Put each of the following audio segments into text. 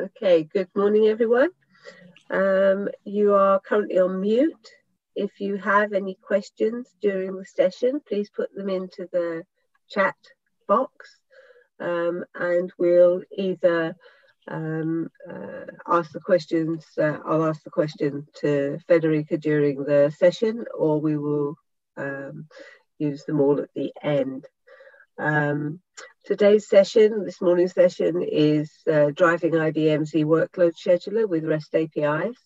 Okay, good morning, everyone. Um, you are currently on mute. If you have any questions during the session, please put them into the chat box um, and we'll either um, uh, ask the questions, uh, I'll ask the question to Federica during the session or we will um, use them all at the end. Um, Today's session, this morning's session, is uh, driving IBMZ workload scheduler with REST APIs.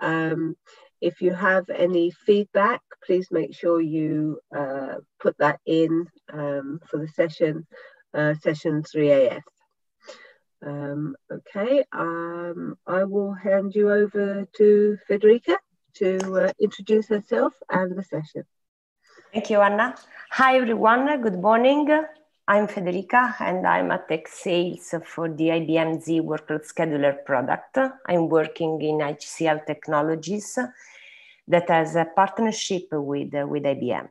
Um, if you have any feedback, please make sure you uh, put that in um, for the session, uh, session 3AF. Um, okay, um, I will hand you over to Federica to uh, introduce herself and the session. Thank you, Anna. Hi, everyone. Good morning. I'm Federica and I'm a tech sales for the IBM Z workload scheduler product. I'm working in HCL Technologies that has a partnership with, uh, with IBM.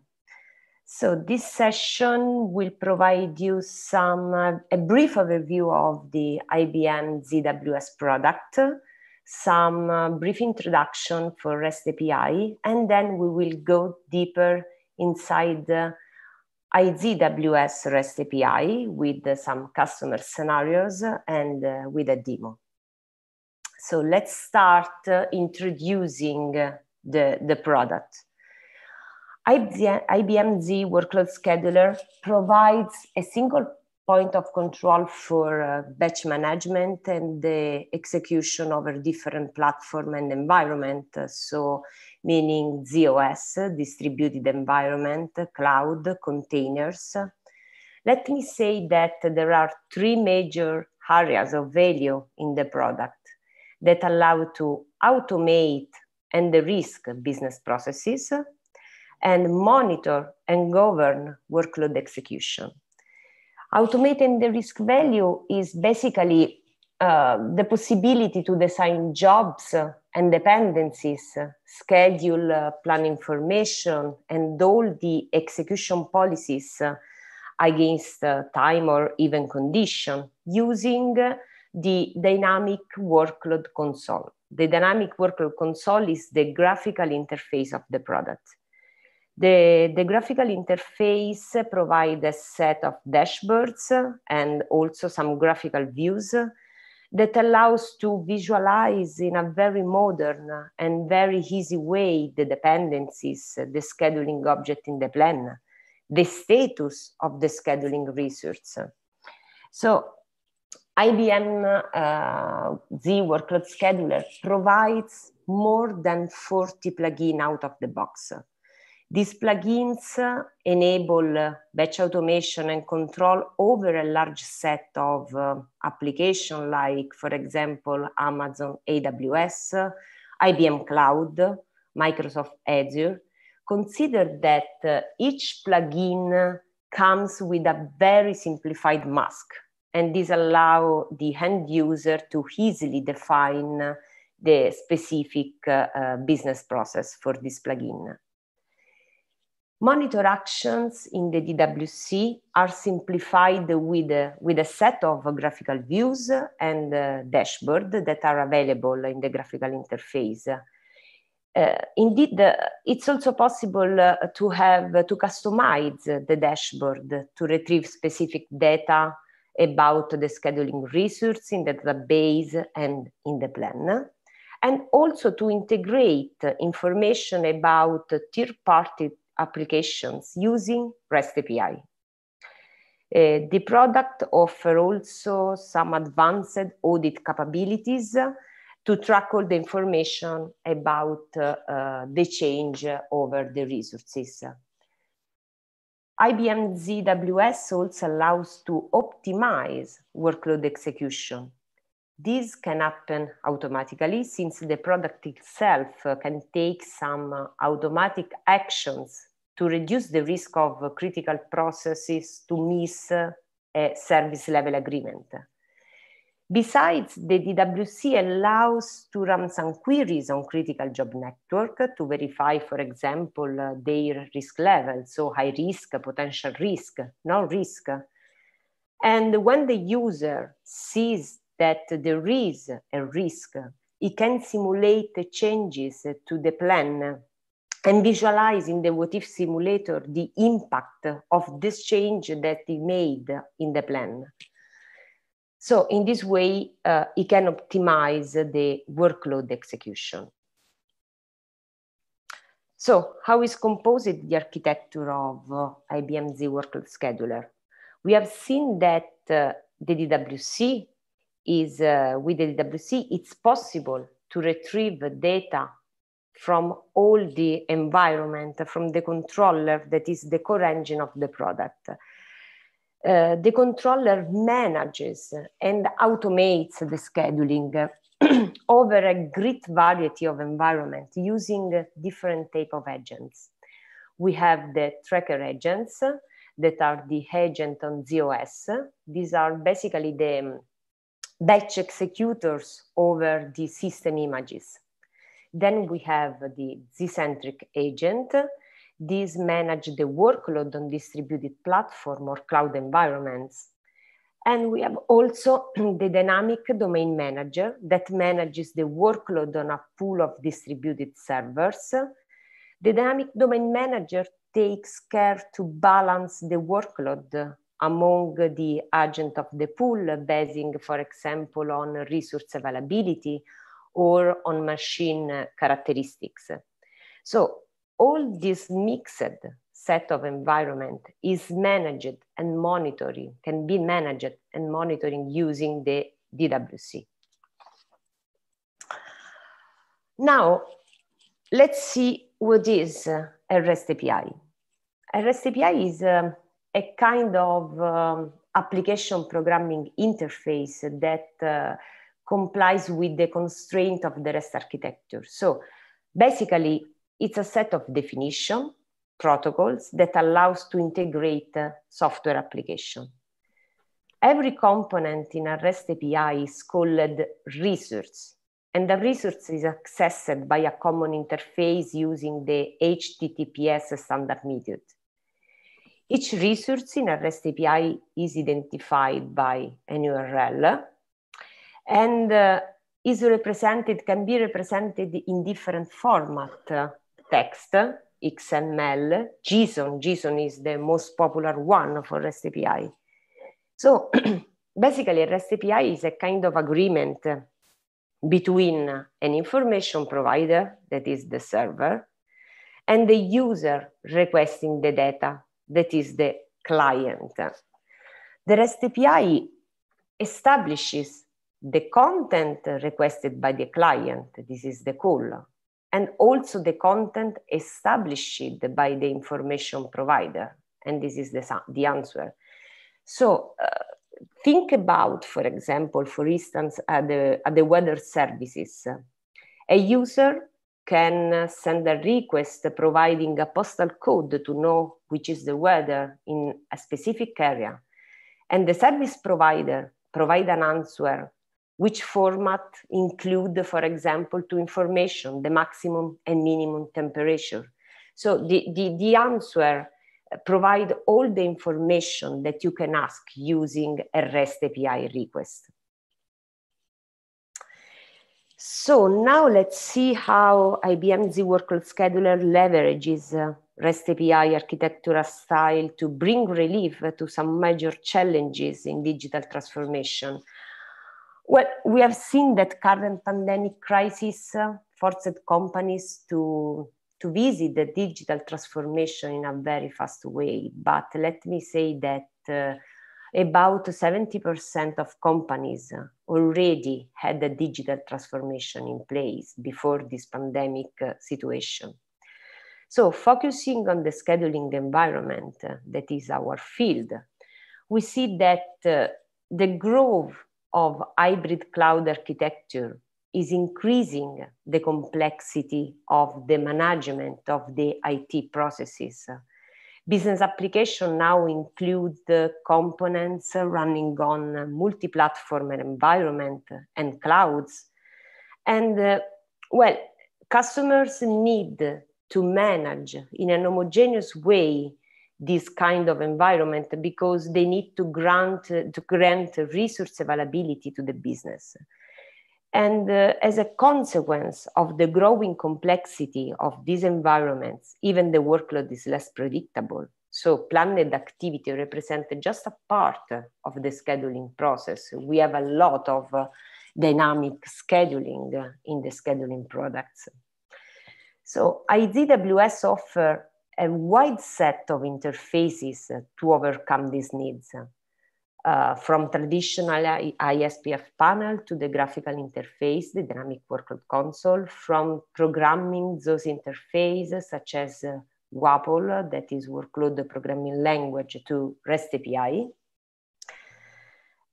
So this session will provide you some uh, a brief overview of the IBM ZWS product, some uh, brief introduction for REST API, and then we will go deeper inside uh, IZWS REST API with some customer scenarios and uh, with a demo. So let's start uh, introducing uh, the, the product. IBM Z Workload Scheduler provides a single point of control for uh, batch management and the execution over different platform and environment. So meaning ZOS, distributed environment, cloud, containers. Let me say that there are three major areas of value in the product that allow to automate and risk business processes and monitor and govern workload execution. Automating the risk value is basically uh, the possibility to design jobs and dependencies, schedule uh, plan information, and all the execution policies uh, against uh, time or even condition using uh, the dynamic workload console. The dynamic workload console is the graphical interface of the product. The, the graphical interface provides a set of dashboards and also some graphical views that allows to visualize in a very modern and very easy way the dependencies, the scheduling object in the plan, the status of the scheduling research. So IBM uh, Z Workload Scheduler provides more than 40 plugins out of the box. These plugins enable batch automation and control over a large set of uh, applications like, for example, Amazon AWS, IBM Cloud, Microsoft Azure. Consider that uh, each plugin comes with a very simplified mask, and this allows the end user to easily define the specific uh, uh business process for this plugin. Monitor actions in the DWC are simplified with, uh, with a set of graphical views and uh, dashboard that are available in the graphical interface. Uh, indeed, it's also possible uh, to have to customize the dashboard to retrieve specific data about the scheduling resource in the database and in the plan and also to integrate information about third-party applications using REST API. Uh, the product offers also some advanced audit capabilities to track all the information about uh, uh, the change over the resources. IBM ZWS also allows to optimize workload execution. This can happen automatically since the product itself uh, can take some uh, automatic actions to reduce the risk of uh, critical processes to miss uh, a service level agreement. Besides, the DWC allows to run some queries on critical job network to verify, for example, uh, their risk level, so high risk, potential risk, no risk. And when the user sees that there is a risk, it can simulate changes to the plan and visualize in the what if simulator the impact of this change that he made in the plan. So in this way, uh, he can optimize the workload execution. So how is composed the architecture of uh, IBM Z workload scheduler? We have seen that uh, the DWC is, uh, with the DWC, it's possible to retrieve data from all the environment, from the controller that is the core engine of the product. Uh, the controller manages and automates the scheduling over a great variety of environment using different type of agents. We have the tracker agents that are the agent on ZOS. These are basically the um, batch executors over the system images. Then we have the Z-centric agent. These manage the workload on distributed platform or cloud environments. And we have also the dynamic domain manager that manages the workload on a pool of distributed servers. The dynamic domain manager takes care to balance the workload among the agent of the pool, basing, for example, on resource availability or on machine characteristics. So all this mixed set of environment is managed and monitoring, can be managed and monitoring using the DWC. Now, let's see what is a REST API. REST API is um, a kind of um, application programming interface that uh, complies with the constraint of the REST architecture. So basically, it's a set of definition protocols that allows to integrate uh, software application. Every component in a REST API is called resource, and the resource is accessed by a common interface using the HTTPS standard method. Each resource in a REST API is identified by an URL and uh, is represented, can be represented in different format, text, XML, JSON. JSON is the most popular one for REST API. So basically REST API is a kind of agreement between an information provider, that is the server, and the user requesting the data, that is the client. The REST API establishes the content requested by the client, this is the call, and also the content established by the information provider, and this is the, the answer. So uh, think about, for example, for instance, at the, at the weather services. A user can send a request providing a postal code to know which is the weather in a specific area. And the service provider provide an answer which format include, for example, two information, the maximum and minimum temperature. So the, the, the answer uh, provide all the information that you can ask using a REST API request. So now let's see how IBM Z Workload Scheduler leverages uh, REST API architectural style to bring relief to some major challenges in digital transformation well, we have seen that current pandemic crisis uh, forced companies to to visit the digital transformation in a very fast way. But let me say that uh, about 70% of companies already had the digital transformation in place before this pandemic uh, situation. So, focusing on the scheduling environment, uh, that is our field, we see that uh, the growth of hybrid cloud architecture is increasing the complexity of the management of the IT processes. Business application now include the components running on multi-platform environment and clouds. And uh, well, customers need to manage in an homogeneous way this kind of environment because they need to grant to grant resource availability to the business and uh, as a consequence of the growing complexity of these environments even the workload is less predictable so planned activity represents just a part of the scheduling process we have a lot of uh, dynamic scheduling in the scheduling products so IDWS offer a wide set of interfaces to overcome these needs, uh, from traditional ISPF panel to the graphical interface, the dynamic workload console, from programming those interfaces such as uh, WAPL, that is workload programming language, to REST API,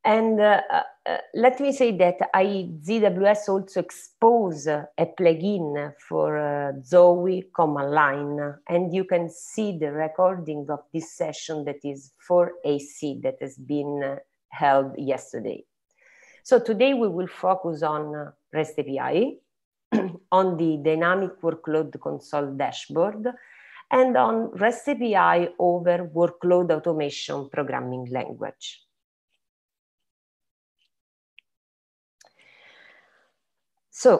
and uh, uh, let me say that I ZWS also expose a plugin for uh, Zoe command line, and you can see the recording of this session that is for AC that has been uh, held yesterday. So today we will focus on uh, REST API, on the dynamic workload console dashboard, and on REST API over workload automation programming language. So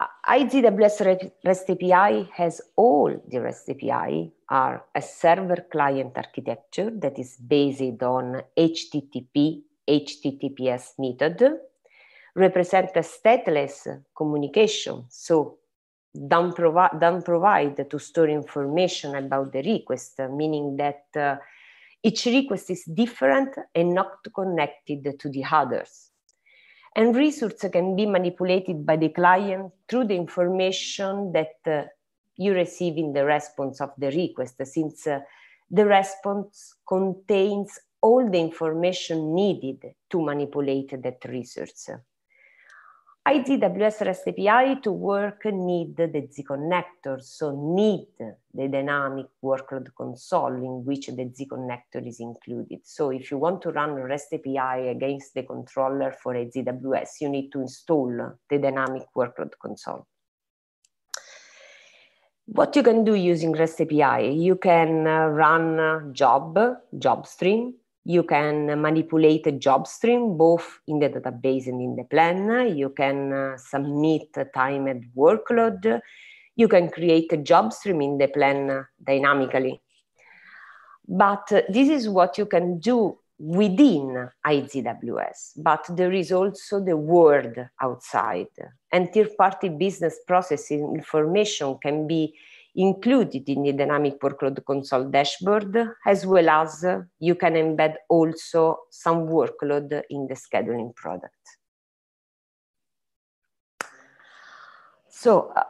IDWS REST API has all the REST API are a server client architecture that is based on HTTP, HTTPS method, represent a stateless communication, so don't, provi- don't provide to store information about the request, meaning that uh, each request is different and not connected to the others. And resources can be manipulated by the client through the information that uh, you receive in the response of the request, since uh, the response contains all the information needed to manipulate that resource. IDWS REST API to work need the Z connector, so need the dynamic workload console in which the Z connector is included. So if you want to run REST API against the controller for AWS, you need to install the dynamic workload console. What you can do using REST API, you can uh, run uh, job, job stream, you can manipulate a job stream both in the database and in the plan. You can uh, submit time and workload. You can create a job stream in the plan uh, dynamically. But uh, this is what you can do within IZWS, but there is also the world outside. And third party business processing information can be included in the dynamic workload console dashboard, as well as you can embed also some workload in the scheduling product. So uh,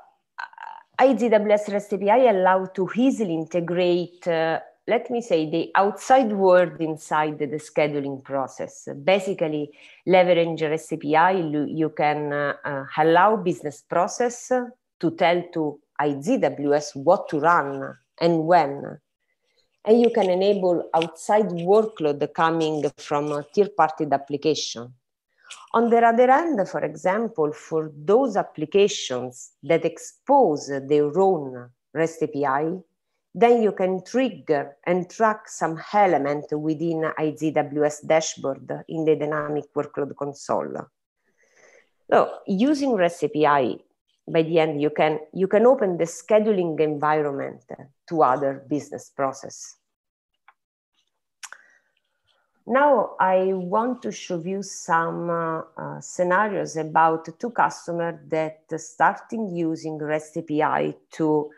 IZWS REST API allow to easily integrate, uh, let me say, the outside world inside the, the scheduling process. Basically, leverage REST API, you, can uh, uh, allow business process to tell to IZWS what to run and when. And you can enable outside workload coming from third-party application. On the other end, for example, for those applications that expose their own REST API, then you can trigger and track some element within IZWS dashboard in the dynamic workload console. So using REST API, by the end you can you can open the scheduling environment to other business process now i want to show you some uh, uh, scenarios about two customers that starting using rest api to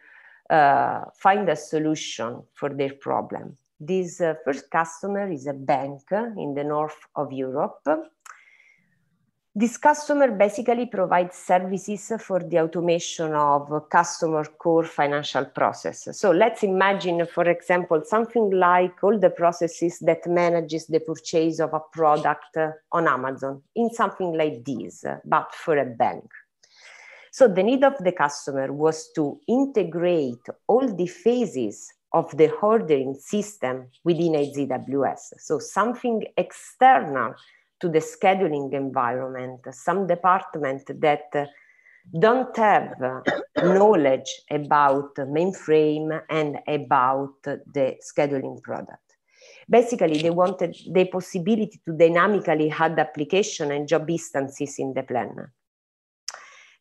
uh, find a solution for their problem this uh, first customer is a bank in the north of europe this customer basically provides services for the automation of customer core financial process. So let's imagine, for example, something like all the processes that manages the purchase of a product on Amazon in something like this, but for a bank. So the need of the customer was to integrate all the phases of the ordering system within AWS. So something external to the scheduling environment. Some department that uh, don't have uh, knowledge about mainframe and about the scheduling product. Basically, they wanted the possibility to dynamically add application and job instances in the plan.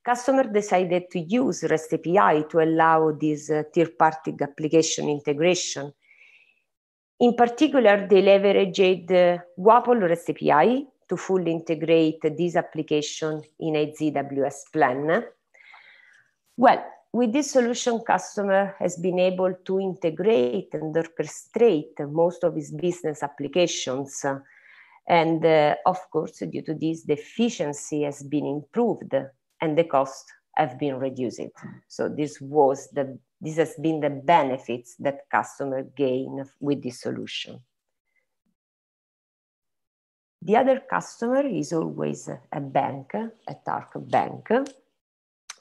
Customer decided to use REST API to allow this uh, third-party application integration in particular, they leveraged the WAPOL REST API to fully integrate this application in a ZWS plan. Well, with this solution, customer has been able to integrate and orchestrate most of his business applications. And uh, of course, due to this, the efficiency has been improved and the cost have been reduced. So this was the this has been the benefits that customer gain with this solution. The other customer is always a bank, a Tark bank.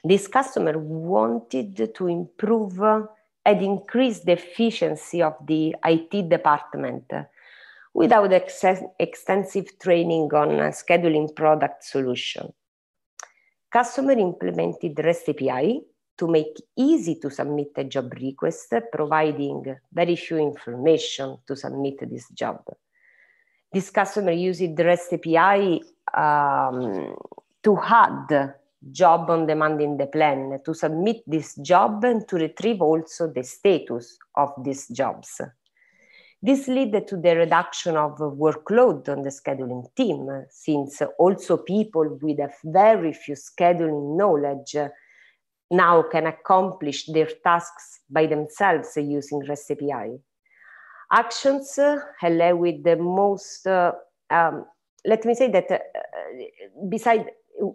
This customer wanted to improve and increase the efficiency of the IT department without extensive training on scheduling product solution. Customer implemented REST API to make easy to submit a job request, providing very few information to submit this job. This customer used the REST API um, to add job on demand in the plan, to submit this job and to retrieve also the status of these jobs. This led to the reduction of workload on the scheduling team, since also people with a very few scheduling knowledge now can accomplish their tasks by themselves using REST API. Actions allow uh, with the most, uh, um, let me say that uh, uh beside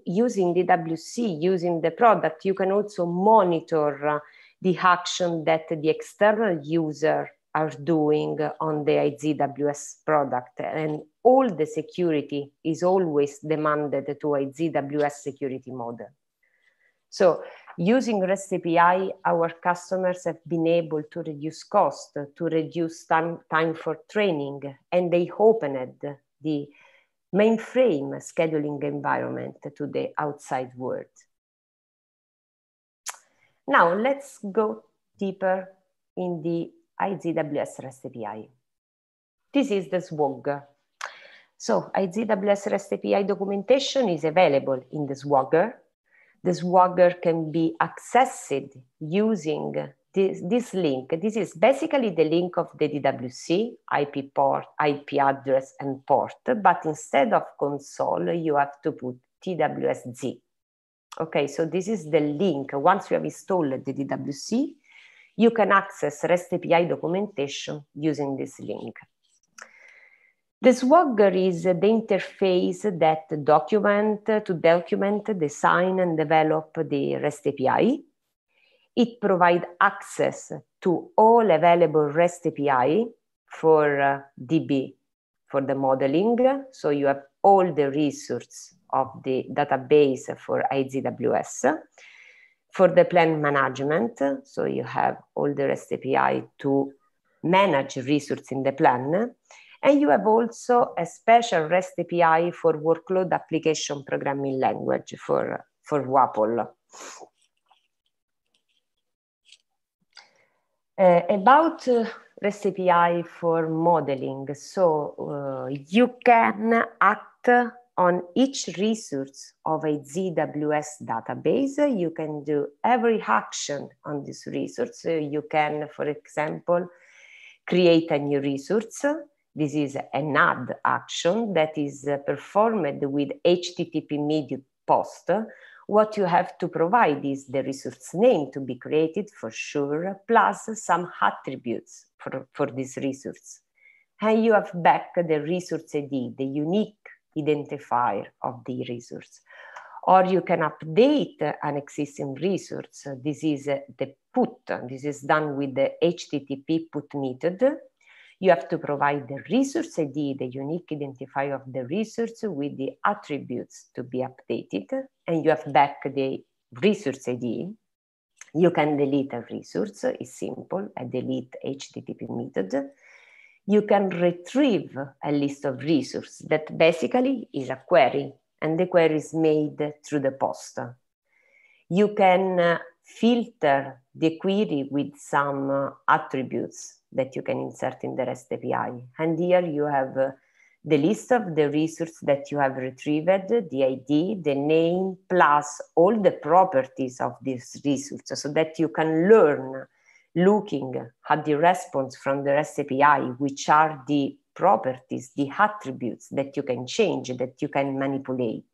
using DWC, using the product, you can also monitor uh, the action that the external user are doing on the IZWS product. And all the security is always demanded to IZWS security model. So Using REST API, our customers have been able to reduce cost, to reduce time, time for training, and they opened the mainframe scheduling environment to the outside world. Now let's go deeper in the IZWS REST API. This is the SWOG. So IZWS REST API documentation is available in the SWOG this Swagger can be accessed using this, this link. This is basically the link of the DWC IP port, IP address, and port. But instead of console, you have to put TWSZ. Okay, so this is the link. Once you have installed the DWC, you can access REST API documentation using this link. The Swagger is the interface that document to document, design, and develop the REST API. It provides access to all available REST API for uh, DB, for the modeling. So you have all the resources of the database for IZWS. For the plan management, so you have all the REST API to manage resources in the plan and you have also a special REST API for workload application programming language for, for WAPOL. Uh, about uh, REST API for modeling, so uh, you can act on each resource of a ZWS database. You can do every action on this resource. You can, for example, create a new resource. This is an add action that is uh, performed with HTTP media post. What you have to provide is the resource name to be created for sure, plus some attributes for, for this resource. And you have back the resource ID, the unique identifier of the resource. Or you can update an existing resource. This is the put. This is done with the HTTP put method you have to provide the resource ID, the unique identifier of the resource with the attributes to be updated, and you have back the resource ID. You can delete a resource, it's simple, a delete HTTP method. You can retrieve a list of resources that basically is a query, and the query is made through the post. You can uh, filter the query with some uh, attributes that you can insert in the REST API. And here you have uh, the list of the resource that you have retrieved, the ID, the name, plus all the properties of this resource so that you can learn looking at the response from the REST API, which are the properties, the attributes that you can change, that you can manipulate.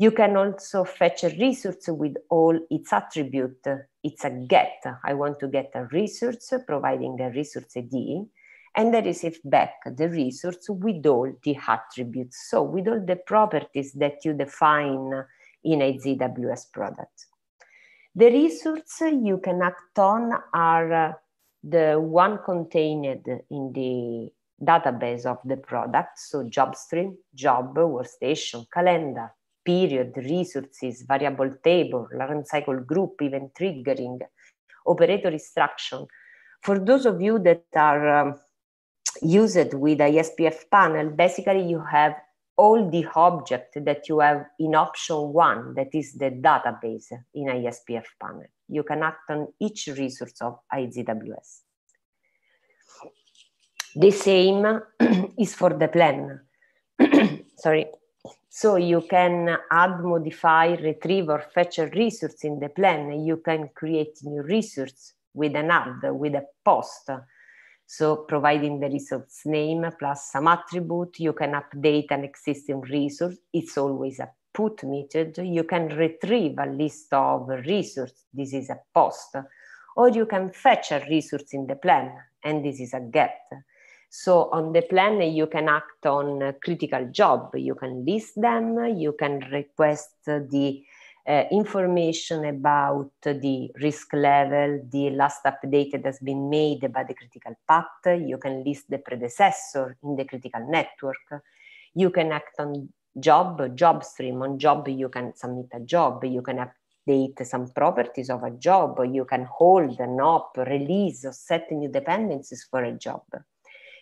You can also fetch a resource with all its attribute. It's a get. I want to get a resource, providing a resource ID, and I receive back the resource with all the attributes. So with all the properties that you define in a ZWS product. The resource you can act on are uh, the one contained in the database of the product, so job stream, job, workstation, calendar period, resources, variable table, Laurent cycle group, event triggering, operator instruction. For those of you that are um, used with ISPF panel, basically you have all the object that you have in option one, that is the database in ISPF panel. You can act on each resource of IZWS. The same is for the plan. Sorry. So you can add, modify, retrieve, or fetch a resource in the plan. You can create new resource with an add, with a post. So providing the resource name plus some attribute, you can update an existing resource. It's always a put method. You can retrieve a list of resource. This is a post. Or you can fetch a resource in the plan, and this is a get. So on the plan, you can act on critical job. You can list them. You can request the uh, information about the risk level, the last update that has been made by the critical path. You can list the predecessor in the critical network. You can act on job, job stream. On job, you can submit a job. You can update some properties of a job. You can hold an op, release, or set new dependencies for a job.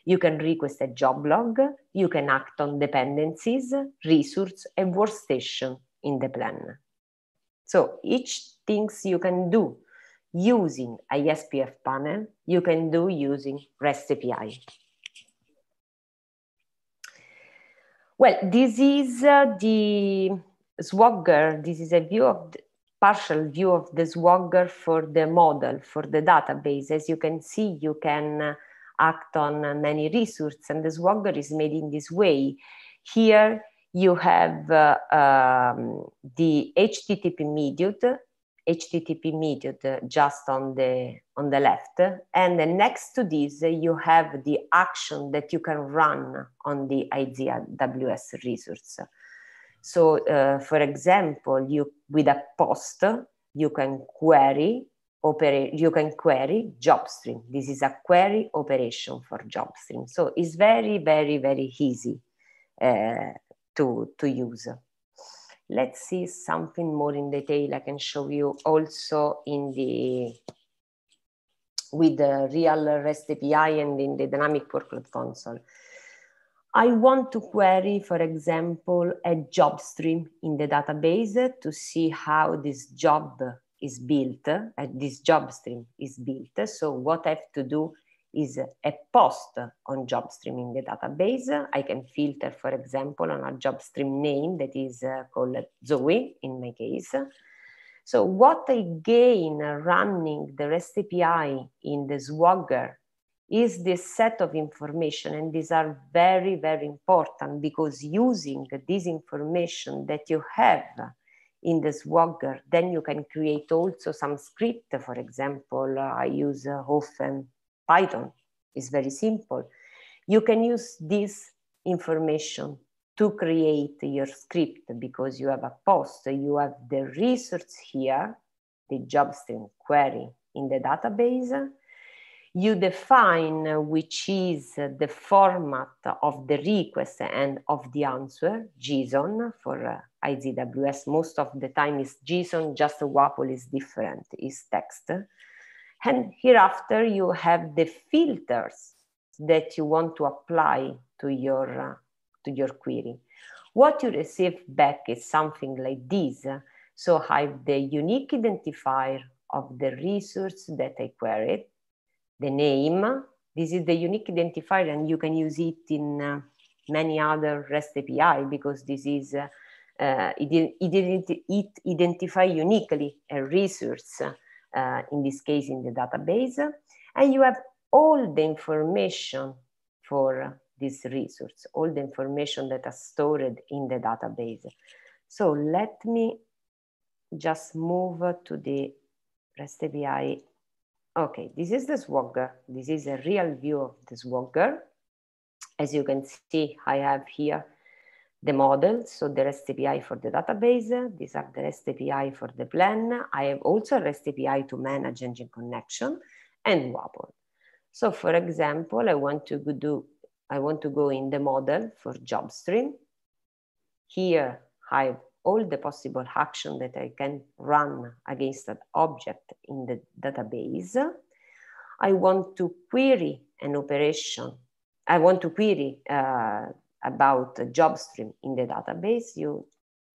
You can request a job log, you can act on dependencies, resource, and workstation in the plan. So each things you can do using ISPF panel, you can do using REST API. Well, this is uh, the Swagger. This is a view of the, partial view of the Swagger for the model, for the database. As you can see, you can uh, act on many resources, and the swagger is made in this way. Here you have uh, um, the HTTP mediate, HTTP mediate just on the on the left, and then next to this you have the action that you can run on the WS resource. So, uh, for example, you with a post you can query operate, you can query job stream. This is a query operation for job stream. So it's very, very, very easy uh, to, to use. Let's see something more in detail. I can show you also in the with the real REST API and in the dynamic workload console. I want to query, for example, a job stream in the database to see how this job is built, uh, this job stream is built. So what I have to do is a post on job stream in the database. I can filter, for example, on a job stream name that is uh, called Zoe in my case. So what I gain running the REST API in the Swagger is this set of information and these are very, very important because using this information that you have in the Swagger. Then you can create also some script. For example, I use uh, often Python. It's very simple. You can use this information to create your script because you have a post, you have the research here, the job stream query in the database, you define which is the format of the request and of the answer, JSON for uh, IZWS. Most of the time is JSON, just WAPOL is different, is text. And hereafter you have the filters that you want to apply to your, uh, to your query. What you receive back is something like this. So I have the unique identifier of the resource that I queried the name. This is the unique identifier and you can use it in uh, many other REST API because this is, uh, uh, it, it, it identify uniquely a resource, uh, in this case in the database. And you have all the information for uh, this resource, all the information that are stored in the database. So let me just move to the REST API Okay, this is the swagger. This is a real view of the swagger. As you can see, I have here the model, so the REST API for the database. These are the REST API for the plan. I have also a REST API to manage engine connection and WAPO. So for example, I want to do, I want to go in the model for job stream. Here I have all the possible action that I can run against that object in the database. I want to query an operation. I want to query uh, about a job stream in the database. You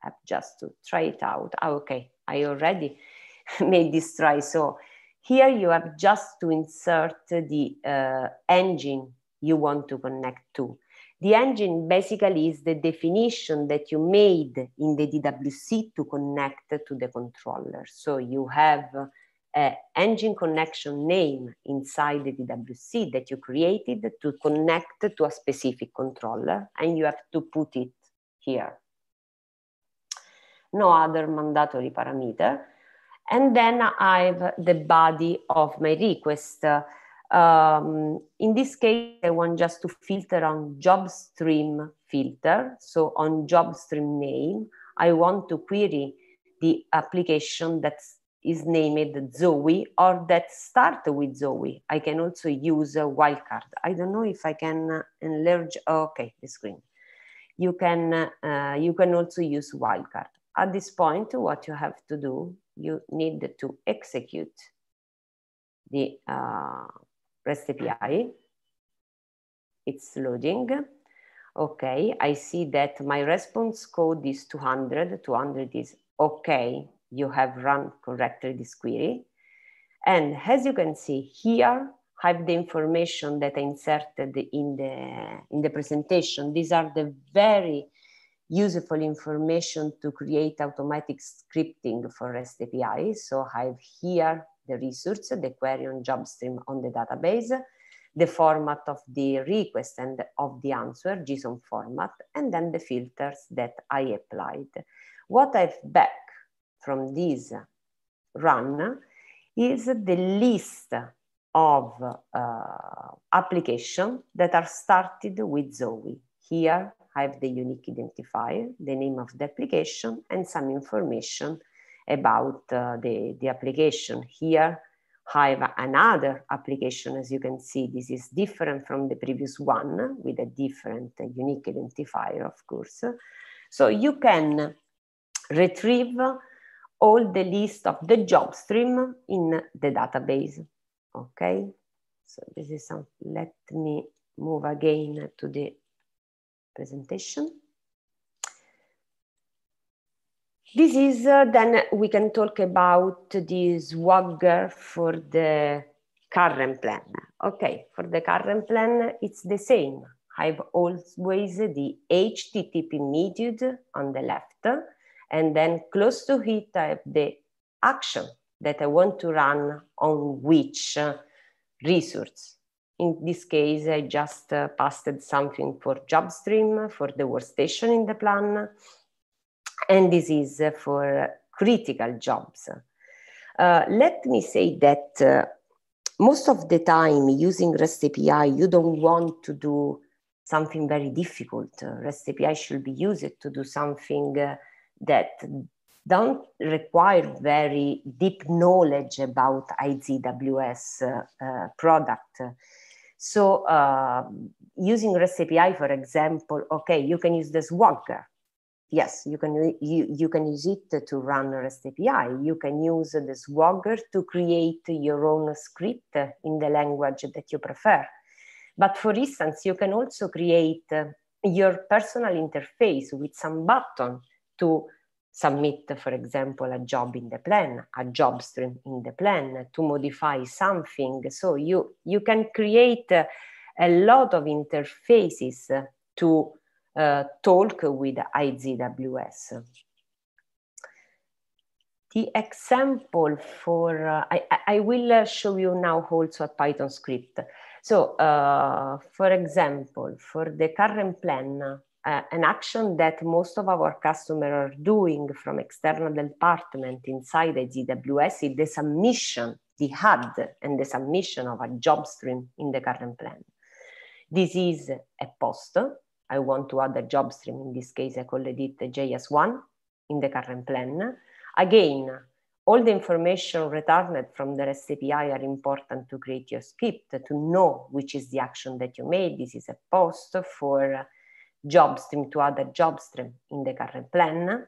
have just to try it out. Oh, okay, I already made this try. So here you have just to insert the uh, engine you want to connect to. The engine basically is the definition that you made in the DWC to connect to the controller. So you have a engine connection name inside the DWC that you created to connect to a specific controller and you have to put it here. No other mandatory parameter. And then I have the body of my request. Uh, um, in this case, I want just to filter on job stream filter. So on job stream name, I want to query the application that is named Zoe or that start with Zoe. I can also use a wildcard. I don't know if I can enlarge, oh, okay, the screen. You can, uh, you can also use wildcard. At this point, what you have to do, you need to execute the uh, REST API. Mm-hmm. It's loading. Okay, I see that my response code is 200. 200 is okay, you have run correctly this query. And as you can see here, I have the information that I inserted in the, in the presentation. These are the very useful information to create automatic scripting for REST API. So I have here the resource, the query on job stream on the database, the format of the request and of the answer, JSON format, and then the filters that I applied. What I've back from this run is the list of uh, application that are started with Zoe. Here I have the unique identifier, the name of the application, and some information about uh, the, the application. Here, I have another application, as you can see, this is different from the previous one with a different uh, unique identifier, of course. So you can retrieve all the list of the job stream in the database, okay? So this is some, let me move again to the presentation. This is uh, then we can talk about the worker for the current plan. Okay, for the current plan, it's the same. I've always the HTTP needed on the left, and then close to it, I have the action that I want to run on which resource. In this case, I just uh, pasted something for JobStream, for the workstation in the plan, and this is for critical jobs. Uh, let me say that uh, most of the time using REST API, you don't want to do something very difficult. Uh, REST API should be used to do something uh, that don't require very deep knowledge about IZWS uh, uh, product. So uh, using REST API, for example, okay, you can use the Swagger yes, you can, you, you can use it to run REST API. You can use the Swagger to create your own script in the language that you prefer. But for instance, you can also create uh, your personal interface with some button to submit, for example, a job in the plan, a job stream in the plan, to modify something. So you, you can create a lot of interfaces to talk with IZWS. The example for, uh, I, I, will uh, show you now also a Python script. So, uh, for example, for the current plan, uh, an action that most of our customers are doing from external department inside AWS is the submission, the HUD, and the submission of a job stream in the current plan. This is a post I want to add a job stream. In this case, I called it JS1 in the current plan. Again, all the information returned from the REST API are important to create your script, to know which is the action that you made. This is a post for job stream to add a job stream in the current plan,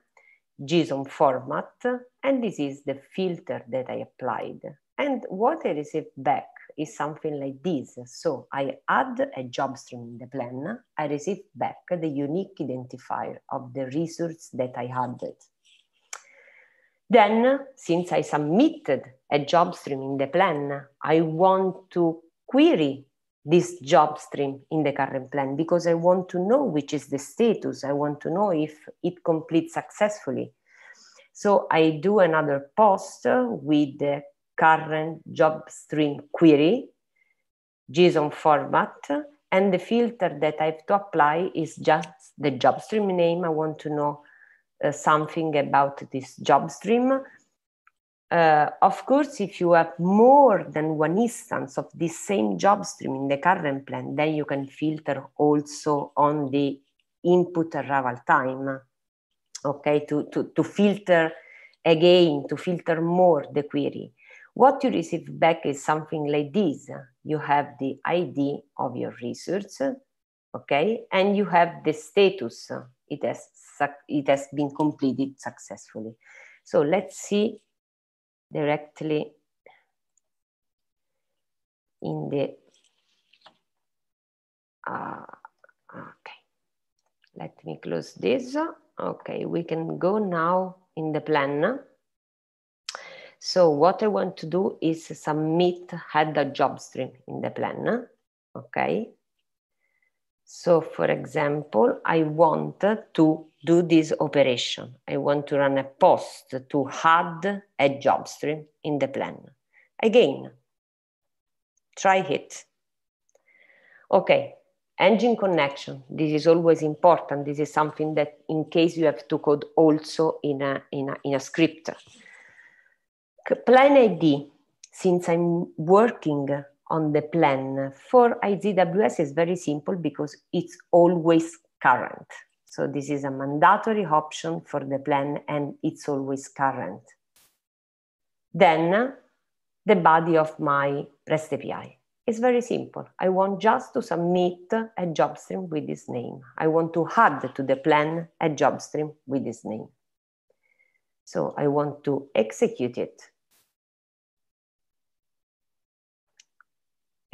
JSON format, and this is the filter that I applied. And what I received back is something like this. So I add a job stream in the plan. I receive back the unique identifier of the resource that I added. Then, since I submitted a job stream in the plan, I want to query this job stream in the current plan because I want to know which is the status. I want to know if it completes successfully. So I do another post with the current job stream query, JSON format, and the filter that I have to apply is just the job stream name. I want to know uh, something about this job stream. Uh, of course, if you have more than one instance of this same job stream in the current plan, then you can filter also on the input arrival time, okay, to, to, to filter again, to filter more the query. What you receive back is something like this. You have the ID of your research, okay, and you have the status. It has, it has been completed successfully. So let's see directly in the, uh, okay, let me close this. Okay, we can go now in the plan so what I want to do is submit head a job stream in the plan, okay? So for example, I want to do this operation. I want to run a post to add a job stream in the plan. Again, try it. Okay, engine connection. This is always important. This is something that in case you have to code also in a, in a, in a script plan ID, since I'm working on the plan for IZWS is very simple because it's always current. So this is a mandatory option for the plan and it's always current. Then the body of my REST API is very simple. I want just to submit a job stream with this name. I want to add to the plan a job stream with this name. So I want to execute it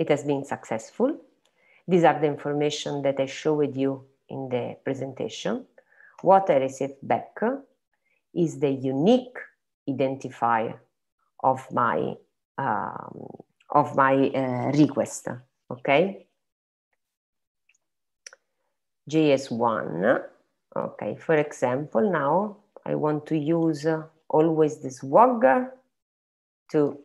It has been successful. These are the information that I showed you in the presentation. What I received back is the unique identifier of my, um, of my uh, request, okay? JS1, okay, for example, now I want to use uh, always this swagger to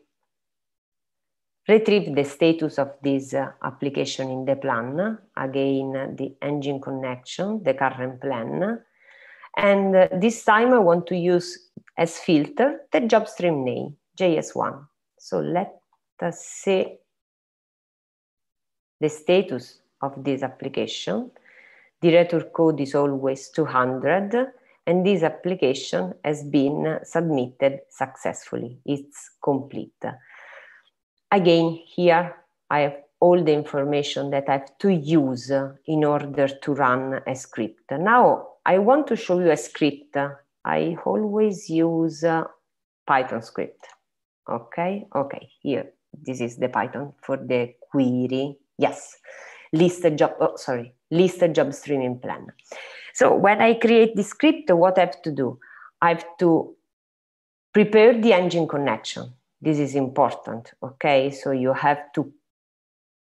retrieve the status of this uh, application in the plan, again, the engine connection, the current plan. And uh, this time I want to use as filter the job stream name, JS1. So let us see the status of this application. The return code is always 200 and this application has been submitted successfully. It's complete again, here I have all the information that I have to use in order to run a script. Now I want to show you a script. I always use uh, Python script. Okay, okay, here, this is the Python for the query. Yes, list job, oh, sorry, list job streaming plan. So when I create the script, what I have to do? I have to prepare the engine connection. This is important, okay? So you have to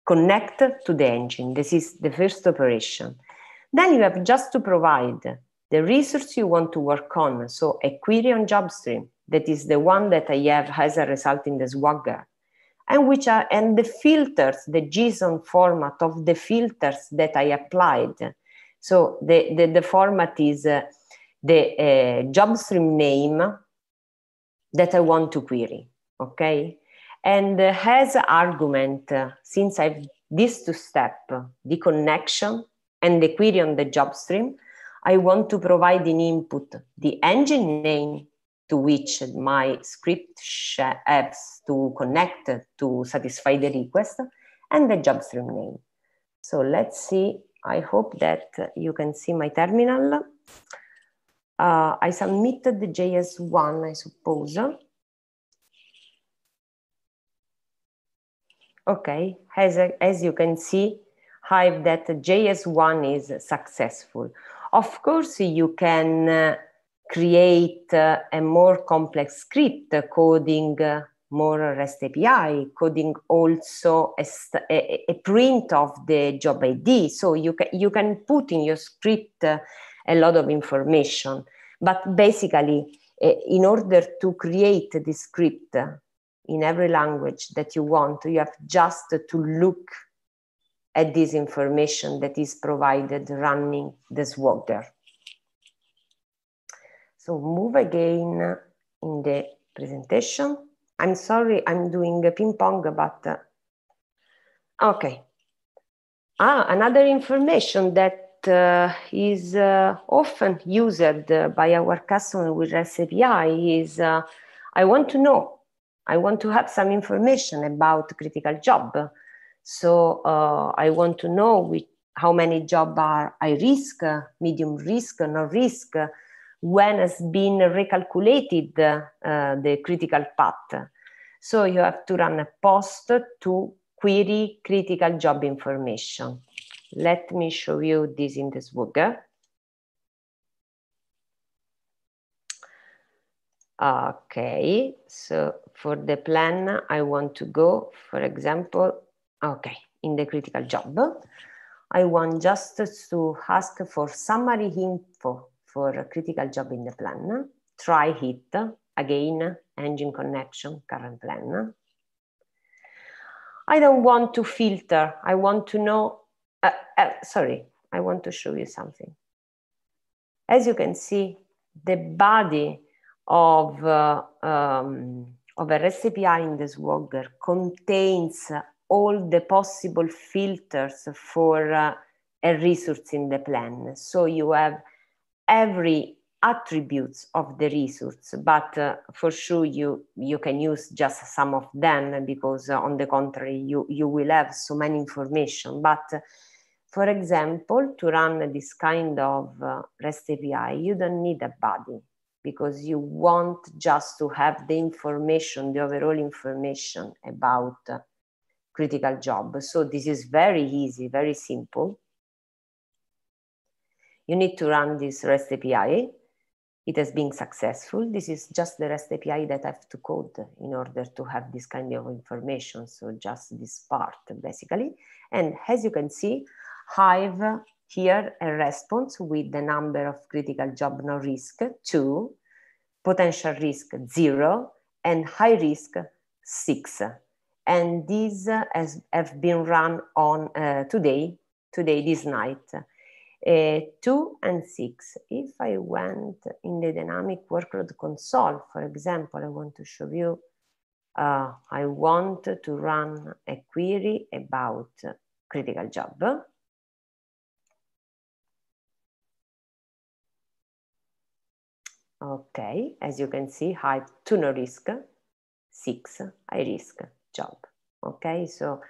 connect to the engine. This is the first operation. Then you have just to provide the resource you want to work on. So a query on JobStream, that is the one that I have as a result in the Swagger, and which are and the filters, the JSON format of the filters that I applied. So the, the, the format is uh, the uh, JobStream name that I want to query okay and has argument uh, since i've these two step the connection and the query on the job stream i want to provide an input the engine name to which my script apps to connect to satisfy the request and the job stream name. So let's see. I hope that you can see my terminal. Uh, I submitted the JS1, I suppose. Okay, as, as you can see, Hive that JS1 is successful. Of course, you can uh, create uh, a more complex script coding uh, more REST API, coding also a, a, print of the job ID. So you can, you can put in your script a lot of information. But basically, in order to create the script in every language that you want. You have just to look at this information that is provided running the swagger. So move again in the presentation. I'm sorry, I'm doing a ping pong, but uh, okay. Ah, another information that uh, is uh, often used uh, by our customer with SAPi is uh, I want to know I want to have some information about critical job. So uh, I want to know which, how many job are high risk, medium risk, no risk, when has been recalculated uh, the critical path. So you have to run a post to query critical job information. Let me show you this in the Swagger. Okay, so for the plan, I want to go, for example, okay, in the critical job. I want just to ask for summary info for critical job in the plan, try hit again, engine connection, current plan. I don't want to filter, I want to know, uh, uh, sorry, I want to show you something. As you can see, the body of, uh, um, of a recipe in the Swagger contains all the possible filters for uh, a resource in the plan. So you have every attributes of the resource, but uh, for sure you you can use just some of them because uh, on the contrary you you will have so many information. But uh, for example, to run this kind of uh, REST API, you don't need a body because you want just to have the information, the overall information about uh, critical job. So this is very easy, very simple. You need to run this REST API. It has been successful. This is just the REST API that I have to code in order to have this kind of information. So just this part, basically. And as you can see, Hive here, a response with the number of critical job no risk, two, potential risk, zero, and high risk, six. And these uh, has, have been run on uh, today, today, this night. Uh, two and six. If I went in the dynamic workload console, for example, I want to show you, uh, I want to run a query about critical job Okay, as you can see, high to no risk, six, high risk job. Okay, so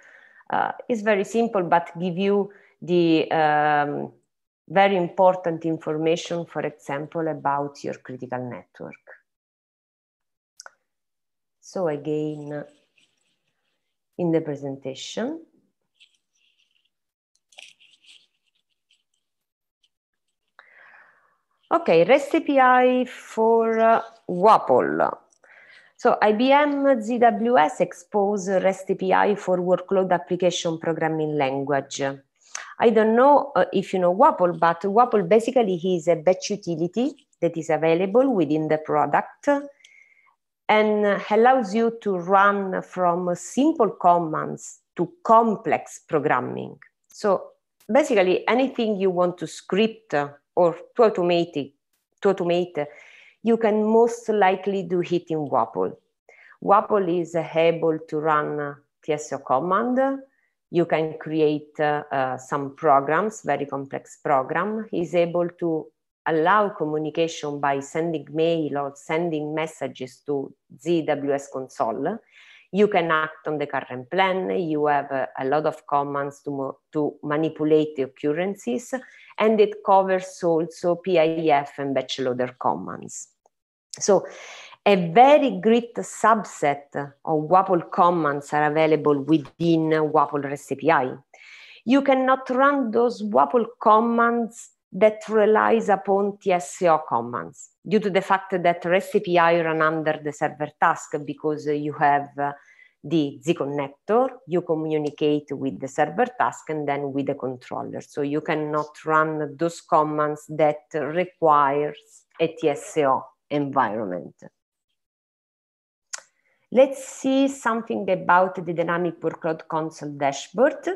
uh, it's very simple, but give you the um, very important information, for example, about your critical network. So again, in the presentation, Okay, REST API for uh, WAPOL. So IBM ZWS expose REST API for workload application programming language. I don't know uh, if you know WAPOL, but WAPOL basically is a batch utility that is available within the product and allows you to run from simple commands to complex programming. So basically anything you want to script or to automate it, to automate, you can most likely do it in WAPL. WAPL is able to run TSO command. You can create uh, uh, some programs, very complex program. Is able to allow communication by sending mail or sending messages to ZWS console you can act on the current plan. You have a, a lot of commands to, to manipulate the occurrences, and it covers also PIF and batch loader commands. So a very great subset of WAPOL commands are available within WAPOL REST API. You cannot run those WAPOL commands that relies upon TSO commands due to the fact that recipe run under the server task because you have uh, the Z connector, you communicate with the server task and then with the controller. So you cannot run those commands that requires a TSO environment. Let's see something about the dynamic workload console dashboard.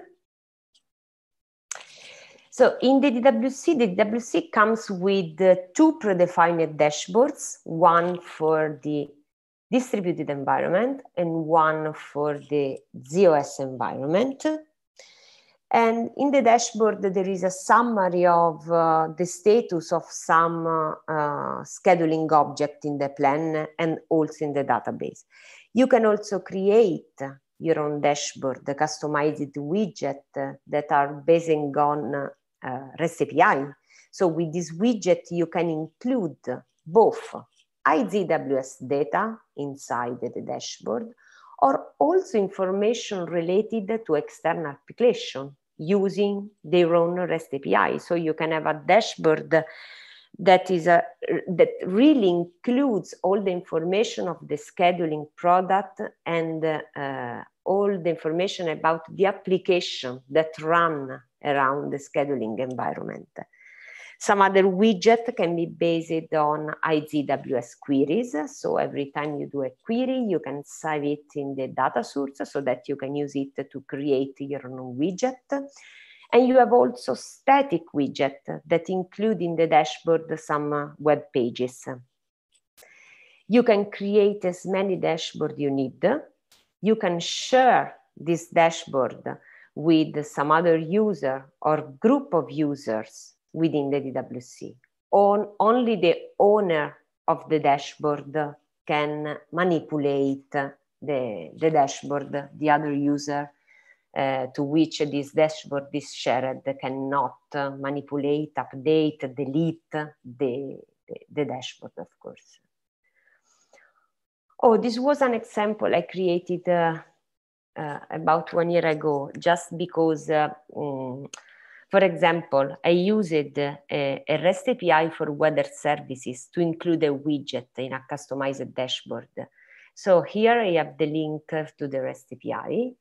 So in the DWC, the DWC comes with uh, two predefined dashboards, one for the distributed environment and one for the ZOS environment. And in the dashboard, there is a summary of uh, the status of some uh, uh, scheduling object in the plan and also in the database. You can also create your own dashboard, the customized widget that are based on uh, uh, Rest API. So with this widget, you can include both IZWS data inside the dashboard or also information related to external application using their own REST API. So you can have a dashboard that is a, that really includes all the information of the scheduling product and uh, all the information about the application that run around the scheduling environment. Some other widget can be based on IZWS queries. So every time you do a query, you can save it in the data source so that you can use it to create your own widget. And you have also static widget that include in the dashboard some uh, web pages. You can create as many dashboard you need. You can share this dashboard with some other user or group of users within the DWC. On, only the owner of the dashboard can manipulate the, the dashboard, the other user uh, to which this dashboard is shared cannot uh, manipulate, update, delete the, the, the dashboard, of course. Oh, this was an example I created uh, uh, about one year ago, just because, um, for example, I used uh, a, a REST API for weather services to include a widget in a customized dashboard. So here I have the link to the REST API.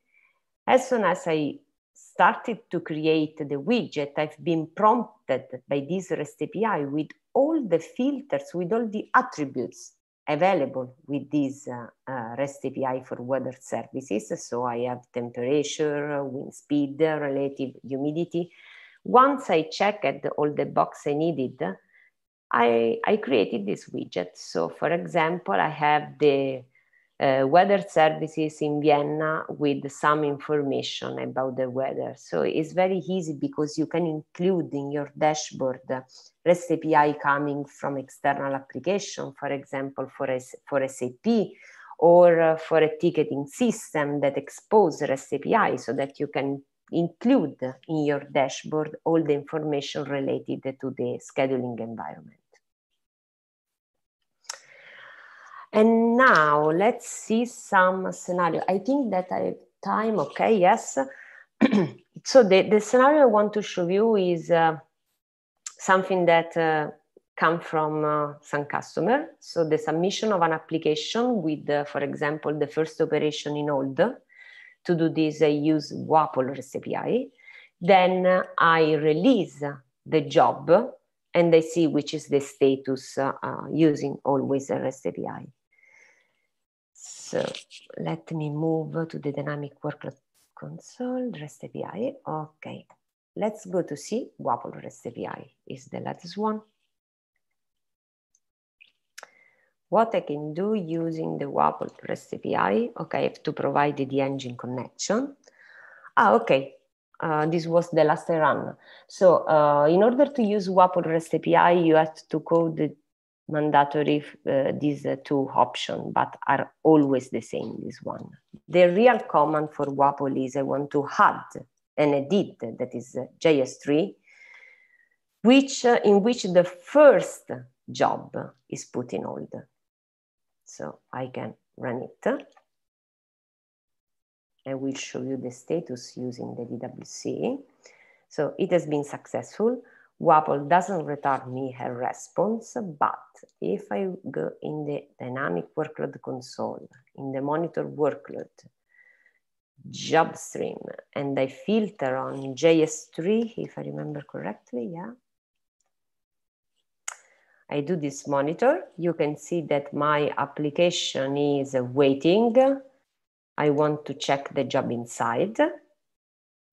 As soon as I started to create the widget, I've been prompted by this REST API with all the filters, with all the attributes available with this uh, uh, REST API for weather services. So I have temperature, wind speed, relative humidity. Once I checked all the box I needed, I, I created this widget. So for example, I have the uh, weather services in Vienna with some information about the weather. So it's very easy because you can include in your dashboard REST API coming from external application, for example, for, S for SAP or uh, for a ticketing system that expose REST API so that you can include in your dashboard all the information related to the scheduling environment. And now let's see some scenario. I think that I have time. Okay, yes. so the, the scenario I want to show you is uh, something that uh, come from uh, some customer. So the submission of an application with, uh, for example, the first operation in old. To do this, I use WAPOL API. Then uh, I release the job and I see which is the status uh, uh using always REST API. So let me move to the dynamic workload console, REST API. Okay, let's go to see WAPOL REST API is the latest one. What I can do using the WAPOL REST API, okay, I have to provide the engine connection. Ah, okay, uh, this was the last run. So uh, in order to use WAPOL REST API, you have to code mandatory uh, these uh, two options, but are always the same, this one. The real command for WAPOL is I want to add an edit, that is uh, JS3, which, uh, in which the first job is put in hold. So I can run it. I will show you the status using the DWC. So it has been successful. Wapol doesn't return me her response, but if I go in the dynamic workload console, in the monitor workload, job stream, and I filter on JS3, if I remember correctly, yeah. I do this monitor, you can see that my application is waiting. I want to check the job inside.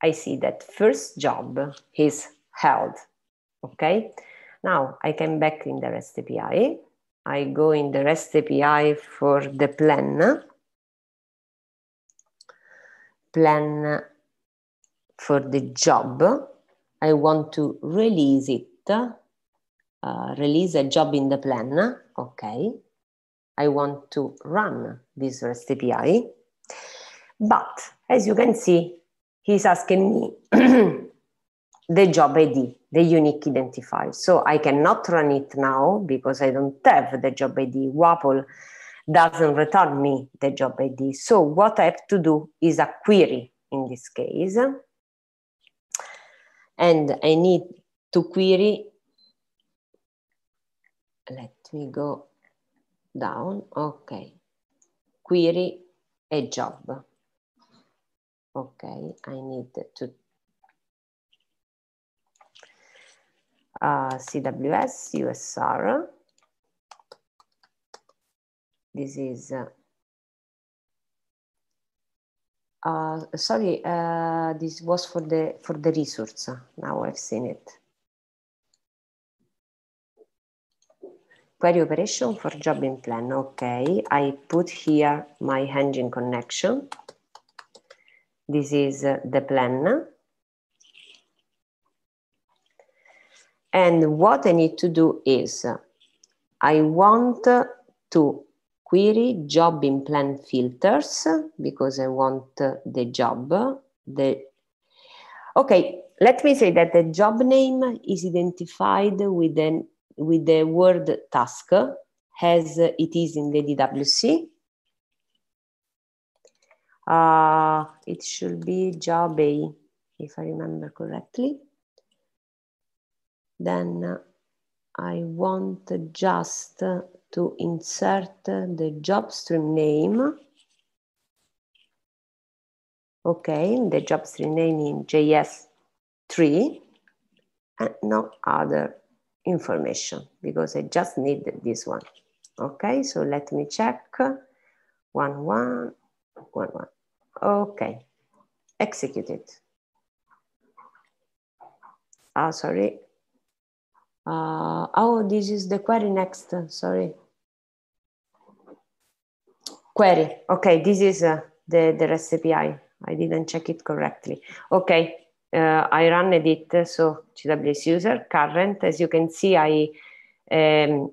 I see that first job is held okay? Now I came back in the REST API. I go in the REST API for the plan. Plan for the job. I want to release it. Uh, release a job in the plan. Okay. I want to run this REST API. But as you can see, he's asking me the job ID, the unique identifier. So I cannot run it now because I don't have the job ID. WAPOL doesn't return me the job ID. So what I have to do is a query in this case. And I need to query, let me go down, okay. Query a job. Okay, I need to Uh, CWS, USR. This is, uh, uh sorry, uh, this was for the, for the resource. Now I've seen it. query operation for job in plan. Okay, I put here my engine connection. This is the plan. And what I need to do is I want to query job in plan filters because I want the job. The okay, let me say that the job name is identified with an with the word task as it is in the DWC. Uh, it should be job A, if I remember correctly then I want just to insert the job stream name. Okay, the job stream name in JS3 and no other information because I just need this one. Okay, so let me check. One, one, one, one. Okay, execute it. Ah, oh, sorry, uh, oh, this is the query next, uh, sorry. Query, okay, this is uh, the, the REST API. I didn't check it correctly. Okay, uh, I run edit, uh, so GWS user current. As you can see, I um,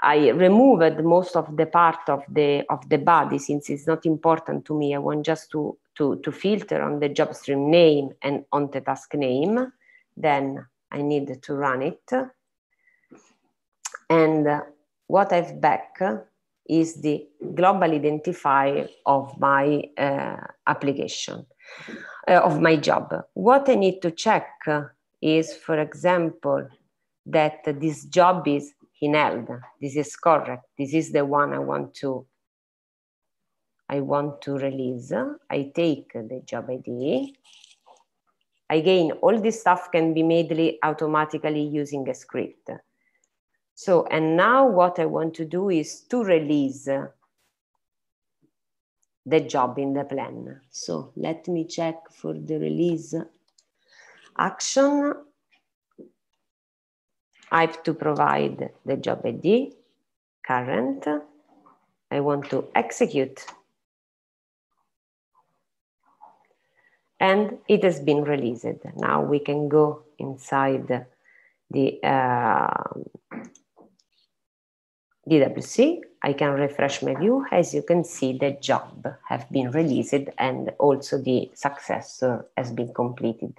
I removed most of the part of the of the body since it's not important to me. I want just to to to filter on the job stream name and on the task name. Then I need to run it. And what I've back is the global identify of my uh, application, uh, of my job. What I need to check is, for example, that this job is inheld. This is correct. This is the one I want to. I want to release. I take the job ID. Again, all this stuff can be made automatically using a script. So, and now what I want to do is to release the job in the plan. So let me check for the release action. I have to provide the job ID, current. I want to execute. And it has been released. Now we can go inside the uh, DWC. I can refresh my view. As you can see, the job have been released and also the successor uh, has been completed.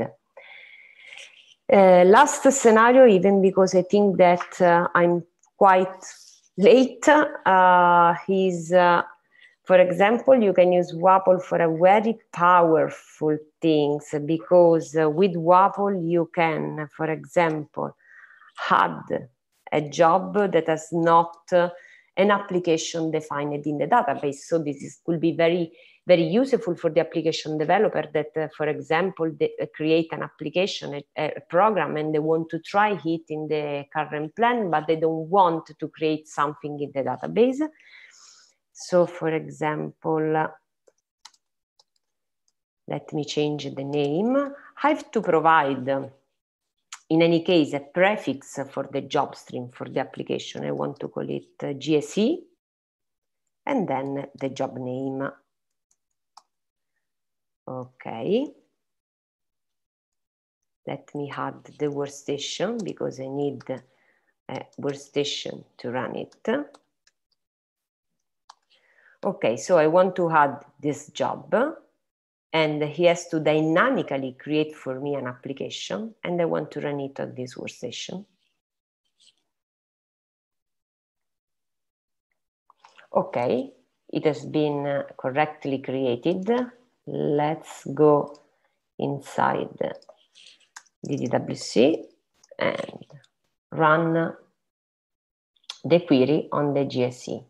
Uh, last scenario, even because I think that uh, I'm quite late, uh, is, uh, for example, you can use WAPOL for a very powerful things because uh, with WAPOL you can, for example, add a job that has not uh, an application defined in the database. So this is, could be very, very useful for the application developer that, uh, for example, they uh, create an application, a, a program, and they want to try it in the current plan, but they don't want to create something in the database. So for example, uh, let me change the name. I have to provide uh, in any case, a prefix for the job stream for the application. I want to call it uh, GSE and then the job name. Okay. Let me add the workstation because I need a workstation to run it. Okay, so I want to add this job and he has to dynamically create for me an application and I want to run it on this workstation. Okay, it has been uh, correctly created. Let's go inside DDWC and run the query on the GSE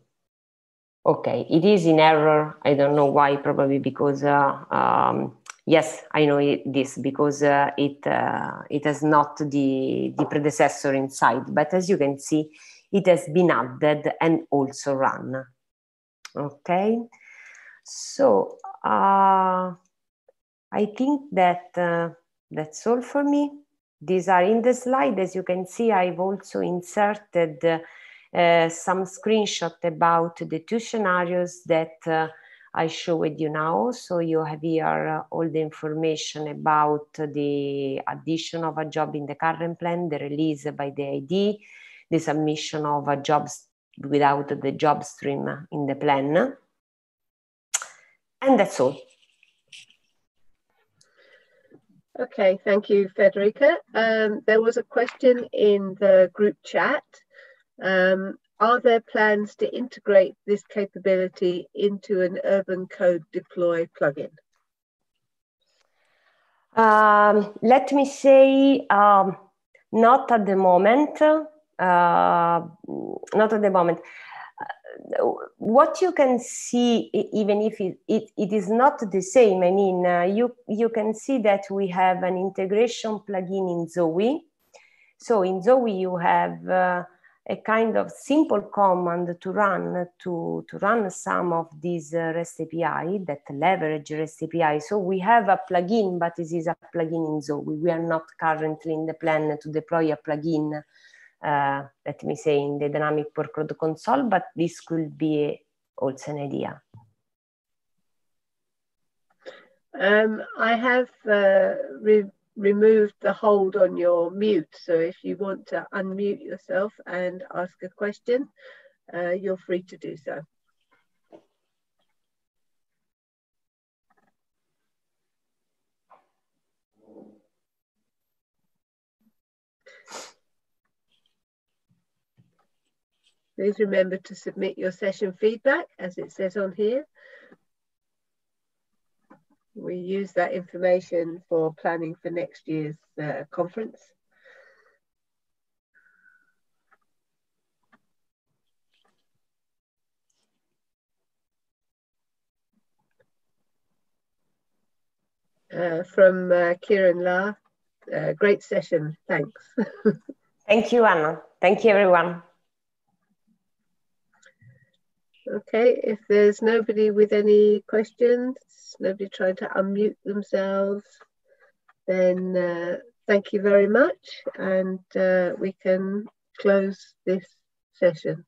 okay, it is in error. I don't know why, probably because, uh, um, yes, I know it, this because uh, it, uh, it has not the, the predecessor inside, but as you can see, it has been added and also run. Okay, so uh, I think that uh, that's all for me. These are in the slide. As you can see, I've also inserted uh, uh, some screenshot about the two scenarios that uh, I show with you now. So you have here uh, all the information about the addition of a job in the current plan, the release by the ID, the submission of a job without the job stream in the plan. And that's all. Okay, thank you, Federica. Um, there was a question in the group chat um, are there plans to integrate this capability into an Urban Code Deploy plugin? Um, let me say, um, not at the moment. Uh, not at the moment. Uh, what you can see, even if it, it, it is not the same, I mean, uh, you, you can see that we have an integration plugin in Zoe. So in Zoe, you have uh, a kind of simple command to run to, to run some of these uh, REST API that leverage REST API. So we have a plugin, but this is a plugin in Zoe. We are not currently in the plan to deploy a plugin, uh, let me say, in the dynamic workload console, but this could be also an idea. Um, I have uh, removed the hold on your mute. So if you want to unmute yourself and ask a question, uh, you're free to do so. Please remember to submit your session feedback as it says on here we use that information for planning for next year's uh, conference. Uh, from uh, Kieran La, uh, great session, thanks. Thank you, Anna. Thank you, everyone. Okay, if there's nobody with any questions, nobody trying to unmute themselves, then uh, thank you very much and uh, we can close this session.